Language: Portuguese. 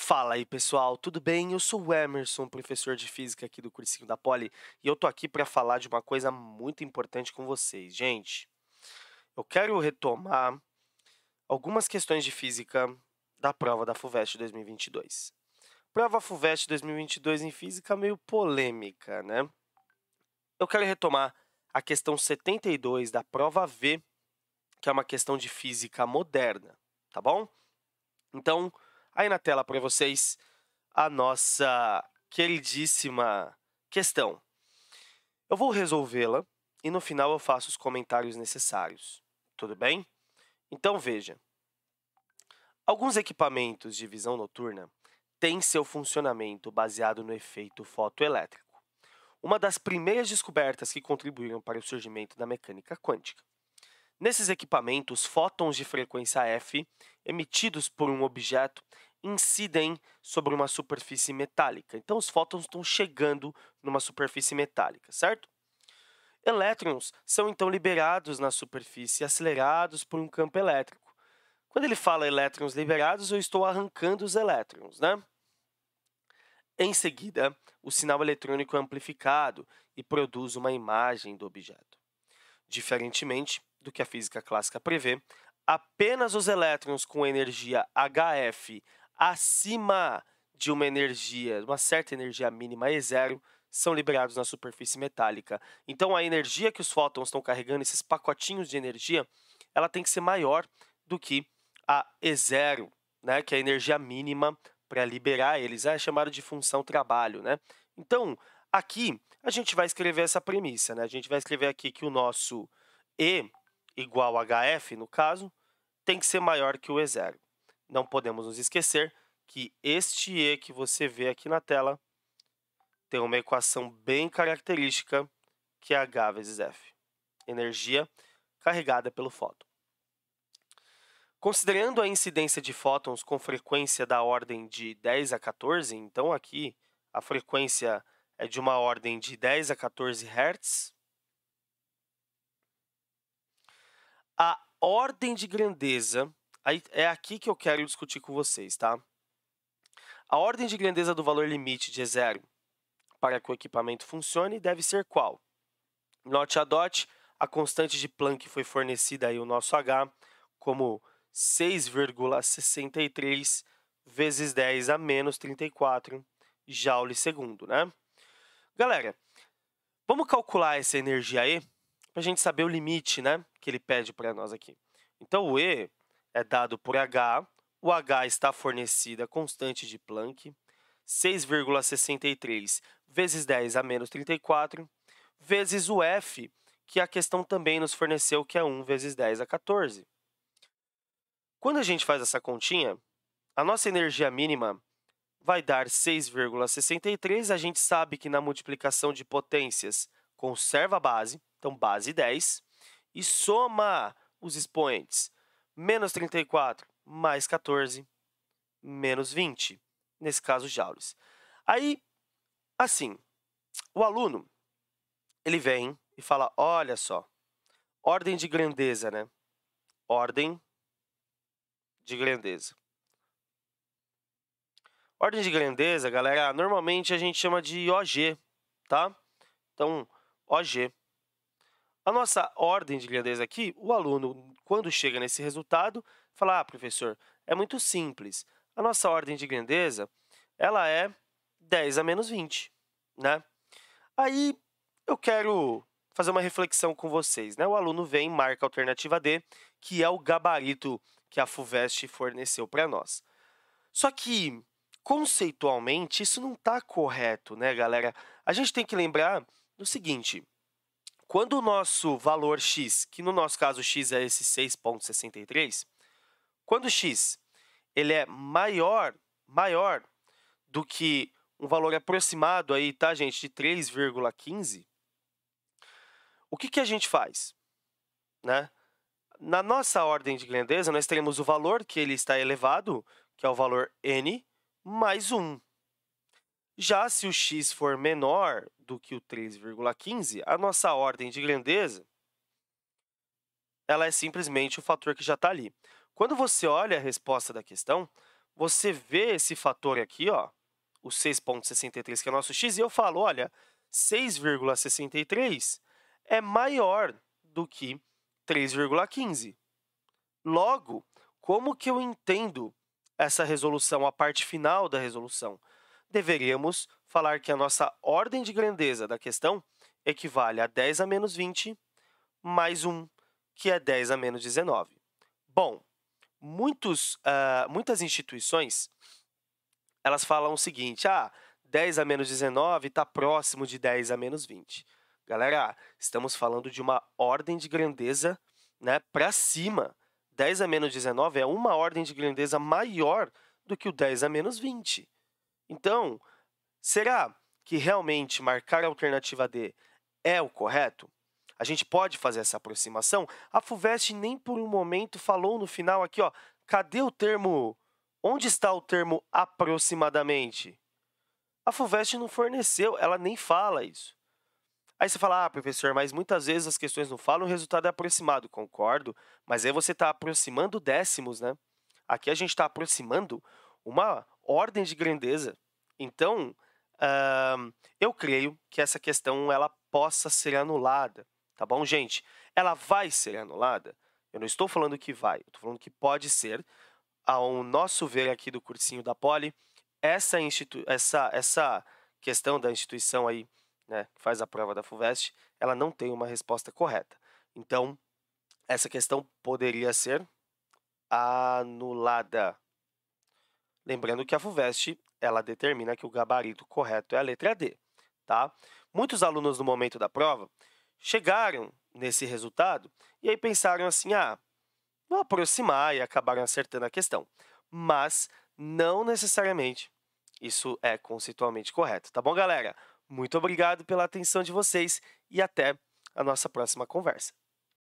Fala aí pessoal, tudo bem? Eu sou o Emerson, professor de física aqui do cursinho da Poli, e eu tô aqui para falar de uma coisa muito importante com vocês. Gente, eu quero retomar algumas questões de física da prova da FUVEST 2022. Prova FUVEST 2022 em física meio polêmica, né? Eu quero retomar a questão 72 da prova V, que é uma questão de física moderna, tá bom? Então, aí na tela para vocês a nossa queridíssima questão. Eu vou resolvê-la e no final eu faço os comentários necessários. Tudo bem? Então veja. Alguns equipamentos de visão noturna têm seu funcionamento baseado no efeito fotoelétrico, uma das primeiras descobertas que contribuíram para o surgimento da mecânica quântica. Nesses equipamentos, fótons de frequência F emitidos por um objeto incidem sobre uma superfície metálica. Então, os fótons estão chegando numa superfície metálica, certo? Elétrons são então liberados na superfície, acelerados por um campo elétrico. Quando ele fala elétrons liberados, eu estou arrancando os elétrons, né? Em seguida, o sinal eletrônico é amplificado e produz uma imagem do objeto. Diferentemente do que a física clássica prevê, apenas os elétrons com energia HF acima de uma energia, uma certa energia mínima e zero, são liberados na superfície metálica. Então a energia que os fótons estão carregando, esses pacotinhos de energia, ela tem que ser maior do que a E0, né, que é a energia mínima para liberar eles. Ah, é chamado de função trabalho, né? Então, aqui a gente vai escrever essa premissa, né? A gente vai escrever aqui que o nosso E igual a HF, no caso, tem que ser maior que o E0 não podemos nos esquecer que este E que você vê aqui na tela tem uma equação bem característica que é H vezes F, energia carregada pelo fóton. Considerando a incidência de fótons com frequência da ordem de 10 a 14, então aqui a frequência é de uma ordem de 10 a 14 Hz, a ordem de grandeza é aqui que eu quero discutir com vocês, tá? A ordem de grandeza do valor limite de E0 para que o equipamento funcione deve ser qual? Note a dot, a constante de Planck foi fornecida aí o nosso H como 6,63 vezes 10 a menos 34 joule segundo, né? Galera, vamos calcular essa energia E para a gente saber o limite, né, que ele pede para nós aqui. Então o E é dado por H, o H está fornecido fornecida constante de Planck, 6,63 vezes 10 a menos 34, vezes o F, que a questão também nos forneceu, que é 1 vezes 10 a 14. Quando a gente faz essa continha, a nossa energia mínima vai dar 6,63. A gente sabe que na multiplicação de potências conserva a base, então base 10, e soma os expoentes menos 34 mais 14, menos 20. Nesse caso, joules. Aí, assim, o aluno, ele vem e fala, olha só, ordem de grandeza, né? Ordem de grandeza. Ordem de grandeza, galera, normalmente a gente chama de OG, tá? Então, OG. A nossa ordem de grandeza aqui, o aluno quando chega nesse resultado, fala: ah, professor, é muito simples. A nossa ordem de grandeza, ela é 10 a menos 20, né? Aí eu quero fazer uma reflexão com vocês, né? O aluno vem, marca a alternativa D, que é o gabarito que a FUVEST forneceu para nós. Só que conceitualmente isso não está correto, né, galera? A gente tem que lembrar do seguinte: quando o nosso valor x, que no nosso caso x é esse 6.63, quando x ele é maior, maior do que um valor aproximado aí, tá, gente, de 3,15, o que, que a gente faz? Né? Na nossa ordem de grandeza, nós teremos o valor que ele está elevado, que é o valor n, mais 1. Já se o x for menor do que o 3,15, a nossa ordem de grandeza ela é simplesmente o fator que já está ali. Quando você olha a resposta da questão, você vê esse fator aqui, ó, o 6,63, que é o nosso x, e eu falo, olha, 6,63 é maior do que 3,15. Logo, como que eu entendo essa resolução, a parte final da resolução? deveríamos falar que a nossa ordem de grandeza da questão equivale a 10 a menos 20 mais 1, que é 10 a menos 19. Bom, muitos, uh, muitas instituições elas falam o seguinte: ah, 10 a menos 19 está próximo de 10 a menos 20. Galera, estamos falando de uma ordem de grandeza né, para cima. 10 a menos 19 é uma ordem de grandeza maior do que o 10 a menos 20. Então, será que realmente marcar a alternativa D é o correto? A gente pode fazer essa aproximação? A FUVEST nem por um momento falou no final aqui, ó, cadê o termo? Onde está o termo aproximadamente? A FUVEST não forneceu, ela nem fala isso. Aí você fala, ah, professor, mas muitas vezes as questões não falam, o resultado é aproximado. Concordo, mas aí você está aproximando décimos, né? Aqui a gente está aproximando uma ordem de grandeza. Então, uh, eu creio que essa questão ela possa ser anulada, tá bom, gente? Ela vai ser anulada. Eu não estou falando que vai, estou falando que pode ser. Ao nosso ver aqui do cursinho da Poli, essa, institu essa, essa questão da instituição aí, né, que faz a prova da FUVEST, ela não tem uma resposta correta. Então, essa questão poderia ser anulada. Lembrando que a FUVEST, ela determina que o gabarito correto é a letra D, tá? Muitos alunos no momento da prova chegaram nesse resultado e aí pensaram assim: "Ah, vou aproximar" e acabaram acertando a questão. Mas não necessariamente isso é conceitualmente correto, tá bom, galera? Muito obrigado pela atenção de vocês e até a nossa próxima conversa.